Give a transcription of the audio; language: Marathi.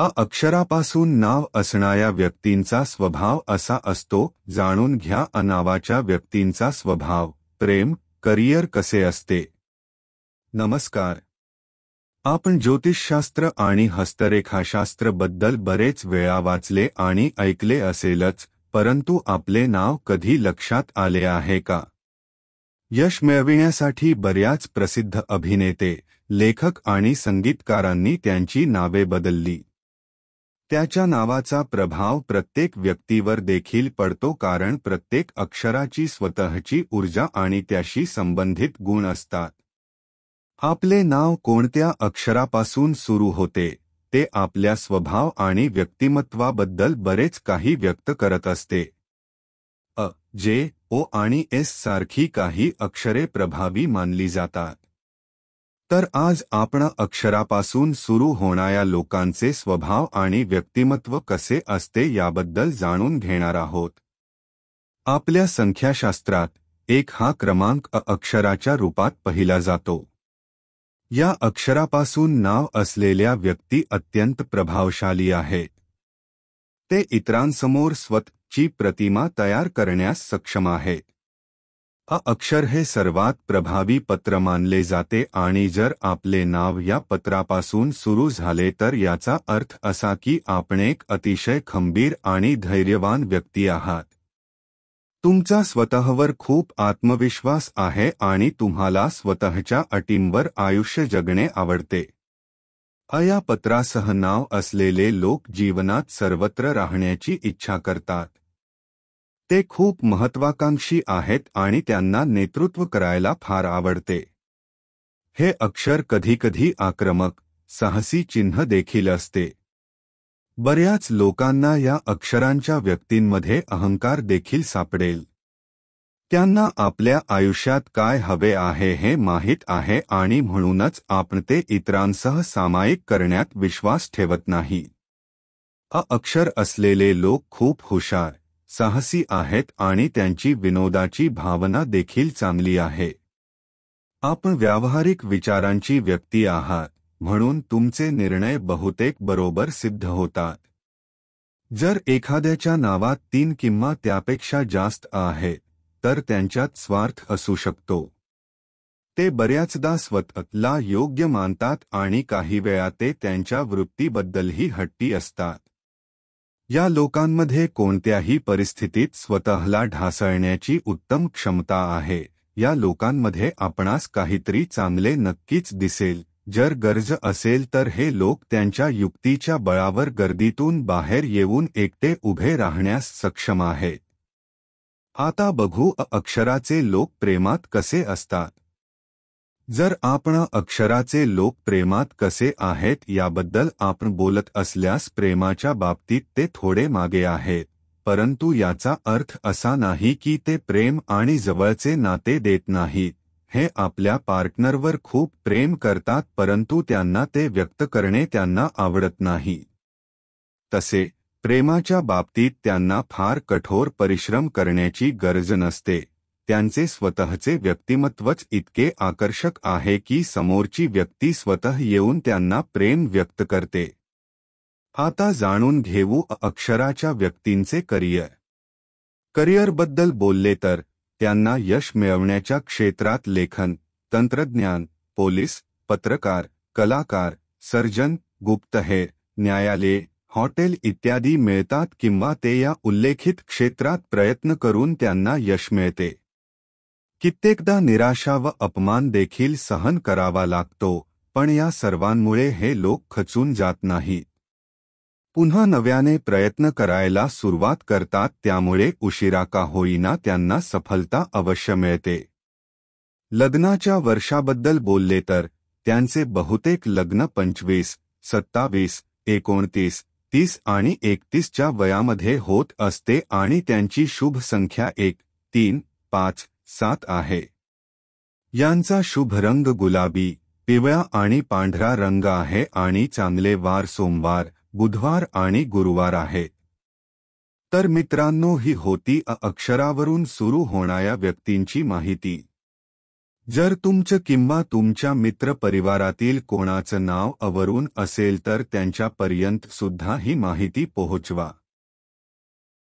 अ अक्षरापासून नाव असणाऱ्या व्यक्तींचा स्वभाव असा असतो जाणून घ्या अनावाच्या व्यक्तींचा स्वभाव प्रेम करिअर कसे असते नमस्कार आपण ज्योतिषशास्त्र आणि हस्तरेखाशास्त्रबद्दल बरेच वेळा वाचले आणि ऐकले असेलच परंतु आपले नाव कधी लक्षात आले आहे का यश मिळविण्यासाठी बऱ्याच प्रसिद्ध अभिनेते लेखक आणि संगीतकारांनी त्यांची नावे बदलली त्याच्या नावाचा प्रभाव प्रत्येक व्यक्तीवर देखील पडतो कारण प्रत्येक अक्षराची स्वतःची ऊर्जा आणि त्याशी संबंधित गुण असतात आपले नाव कोणत्या अक्षरापासून सुरू होते ते आपल्या स्वभाव आणि व्यक्तिमत्वाबद्दल बरेच काही व्यक्त करत असते अ जे ओ आणि एस सारखी काही अक्षरे प्रभावी मानली जातात तर आज आपण अक्षरापासून सुरू होणाऱ्या लोकांचे स्वभाव आणि व्यक्तिमत्व कसे असते याबद्दल जाणून घेणार आहोत आपल्या संख्याशास्त्रात एक हा क्रमांक अक्षराच्या रूपात पहिला जातो या अक्षरापासून नाव असलेल्या व्यक्ती अत्यंत प्रभावशाली आहेत ते इतरांसमोर स्वतःची प्रतिमा तयार करण्यास सक्षम आहेत अ अक्षर हे सर्वात प्रभावी पत्र मानले जाते आणि जर आपले नाव या पत्रापासून सुरू झाले तर याचा अर्थ असा की आपण एक अतिशय खंबीर आणि धैर्यवान व्यक्ती आहात तुमचा स्वतःवर खूप आत्मविश्वास आहे आणि तुम्हाला स्वतःच्या अटींवर आयुष्य जगणे आवडते अ या पत्रासह नाव असलेले लोक जीवनात सर्वत्र राहण्याची इच्छा करतात ते खूप महत्वाकांक्षी आहेत आणि त्यांना नेतृत्व करायला फार आवडते हे अक्षर कधीकधी आक्रमक साहसी चिन्ह देखील असते बऱ्याच लोकांना या अक्षरांच्या व्यक्तींमध्ये अहंकार देखील सापडेल त्यांना आपल्या आयुष्यात काय हवे आहे हे माहीत आहे आणि म्हणूनच आपण ते इतरांसह सामायिक करण्यात विश्वास ठेवत नाही अक्षर असलेले लोक खूप हुशार साहसी आहेत आणि त्यांची विनोदाची भावना देखील चांगली आहे आपण व्यावहारिक विचारांची व्यक्ती आहात म्हणून तुमचे निर्णय बहुतेक बरोबर सिद्ध होतात जर एखाद्याच्या नावात तीन किंवा त्यापेक्षा जास्त आहे तर त्यांच्यात स्वार्थ असू शकतो ते बऱ्याचदा स्वतःला योग्य मानतात आणि काही वेळा ते त्यांच्या वृत्तीबद्दलही हट्टी असतात या लोकांमध्ये कोणत्याही परिस्थितीत स्वतःला ढासळण्याची उत्तम क्षमता आहे या लोकांमध्ये आपणास काहीतरी चांगले नक्कीच दिसेल जर गरज असेल तर हे लोक त्यांच्या युक्तीच्या बळावर गर्दीतून बाहेर येऊन एकटे उभे राहण्यास सक्षम आहेत आता बघू अक्षराचे लोक प्रेमात कसे असतात जर आपण अक्षराचे लोक प्रेमात कसे आहेत याबद्दल आपण बोलत असल्यास प्रेमाच्या बाबतीत ते थोडे मागे आहेत परंतु याचा अर्थ असा नाही की ते प्रेम आणि जवळचे नाते देत नाही हे आपल्या पार्टनरवर खूप प्रेम करतात परंतु त्यांना ते व्यक्त करणे त्यांना आवडत नाही तसे प्रेमाच्या बाबतीत त्यांना फार कठोर परिश्रम करण्याची गरज नसते त्यांचे स्वतःचे व्यक्तिमत्वच इतके आकर्षक आहे की समोरची व्यक्ती स्वतः येऊन त्यांना प्रेम व्यक्त करते आता जाणून घेऊ अक्षराच्या व्यक्तींचे करिअर करिअरबद्दल बोलले तर त्यांना यश मिळवण्याच्या क्षेत्रात लेखन तंत्रज्ञान पोलीस पत्रकार कलाकार सर्जन गुप्तहेर न्यायालय हॉटेल इत्यादी मिळतात किंवा ते या उल्लेखित क्षेत्रात प्रयत्न करून त्यांना यश मिळते कित्येकदा निराशा व अपमान देखील सहन करावा लागतो पण या सर्वांमुळे हे लोक खचून जात नाहीत पुन्हा नव्याने प्रयत्न करायला सुरुवात करतात त्यामुळे उशिरा का होईना त्यांना सफलता अवश्य मिळते लग्नाच्या वर्षाबद्दल बोलले तर त्यांचे बहुतेक लग्न पंचवीस सत्तावीस एकोणतीस तीस आणि एकतीसच्या वयामध्ये होत असते आणि त्यांची शुभ संख्या एक तीन पाच सात आहे यांचा शुभ रंग गुलाबी पिवळा आणि पांढरा रंग आहे आणि चांगले वार सोमवार बुधवार आणि गुरुवार आहे तर मित्रांनो ही होती अक्षरावरून सुरू होणाऱ्या व्यक्तींची माहिती जर तुमचं किंवा तुमच्या मित्रपरिवारातील कोणाचं नाव अवरून असेल तर त्यांच्यापर्यंत सुद्धा ही माहिती पोहोचवा